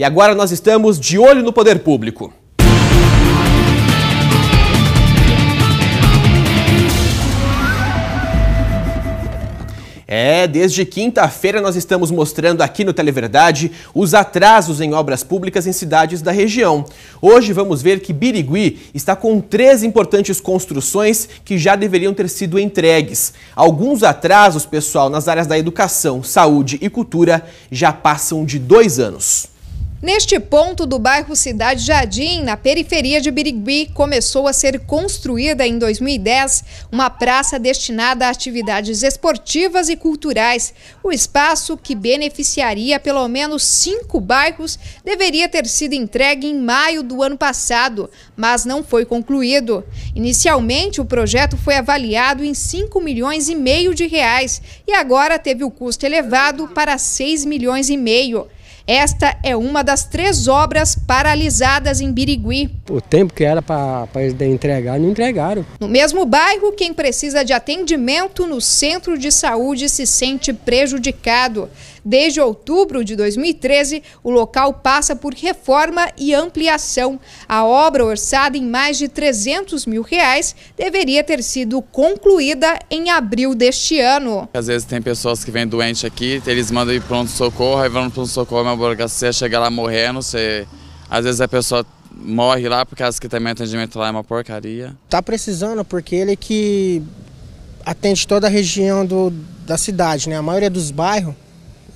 E agora nós estamos de olho no poder público. É, desde quinta-feira nós estamos mostrando aqui no Televerdade os atrasos em obras públicas em cidades da região. Hoje vamos ver que Birigui está com três importantes construções que já deveriam ter sido entregues. Alguns atrasos, pessoal, nas áreas da educação, saúde e cultura já passam de dois anos. Neste ponto do bairro Cidade Jardim, na periferia de Birigui, começou a ser construída em 2010 uma praça destinada a atividades esportivas e culturais. O espaço, que beneficiaria pelo menos cinco bairros, deveria ter sido entregue em maio do ano passado, mas não foi concluído. Inicialmente, o projeto foi avaliado em 5 milhões e meio de reais e agora teve o custo elevado para 6 milhões e meio. Esta é uma das três obras paralisadas em Birigui. O tempo que era para entregar, não entregaram. No mesmo bairro, quem precisa de atendimento no centro de saúde se sente prejudicado. Desde outubro de 2013, o local passa por reforma e ampliação. A obra, orçada em mais de 300 mil reais, deveria ter sido concluída em abril deste ano. Às vezes tem pessoas que vêm doentes aqui, eles mandam ir pronto-socorro, aí vão no pronto-socorro, uma burocracia, chega lá morrendo, você... às vezes a pessoa morre lá por causa que também o atendimento lá é uma porcaria. Tá precisando porque ele que atende toda a região do, da cidade, né? A maioria dos bairros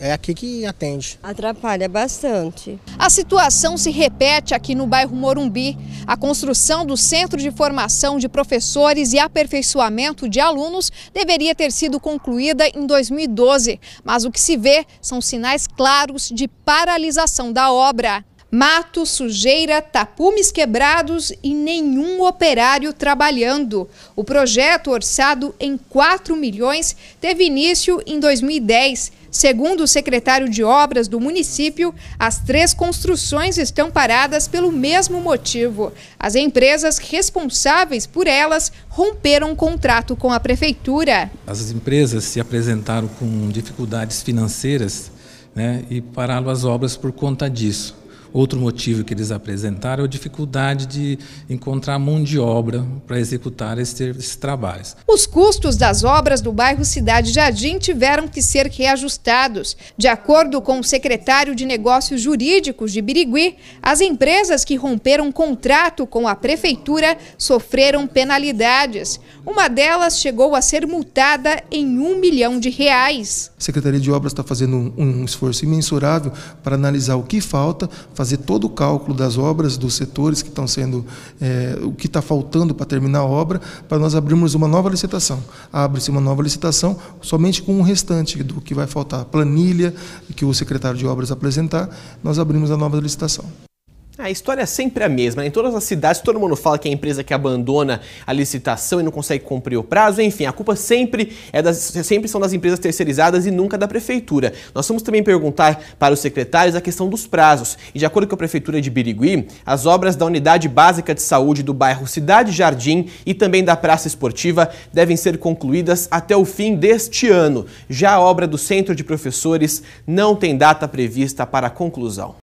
é aqui que atende. Atrapalha bastante. A situação se repete aqui no bairro Morumbi. A construção do Centro de Formação de Professores e Aperfeiçoamento de Alunos deveria ter sido concluída em 2012, mas o que se vê são sinais claros de paralisação da obra. Mato, sujeira, tapumes quebrados e nenhum operário trabalhando. O projeto, orçado em 4 milhões, teve início em 2010. Segundo o secretário de obras do município, as três construções estão paradas pelo mesmo motivo. As empresas responsáveis por elas romperam o contrato com a prefeitura. As empresas se apresentaram com dificuldades financeiras né, e pararam as obras por conta disso. Outro motivo que eles apresentaram é a dificuldade de encontrar mão de obra para executar esses trabalhos. Os custos das obras do bairro Cidade Jardim tiveram que ser reajustados. De acordo com o secretário de Negócios Jurídicos de Birigui, as empresas que romperam contrato com a prefeitura sofreram penalidades. Uma delas chegou a ser multada em um milhão de reais. A Secretaria de Obras está fazendo um, um esforço imensurável para analisar o que falta, fazer fazer todo o cálculo das obras, dos setores que estão sendo, é, o que está faltando para terminar a obra, para nós abrirmos uma nova licitação. Abre-se uma nova licitação somente com o restante do que vai faltar, planilha que o secretário de obras apresentar, nós abrimos a nova licitação. Ah, a história é sempre a mesma. Né? Em todas as cidades, todo mundo fala que é a empresa que abandona a licitação e não consegue cumprir o prazo. Enfim, a culpa sempre é das, sempre são das empresas terceirizadas e nunca da prefeitura. Nós vamos também perguntar para os secretários a questão dos prazos. E de acordo com a prefeitura de Birigui, as obras da unidade básica de saúde do bairro Cidade Jardim e também da praça esportiva devem ser concluídas até o fim deste ano. Já a obra do centro de professores não tem data prevista para conclusão.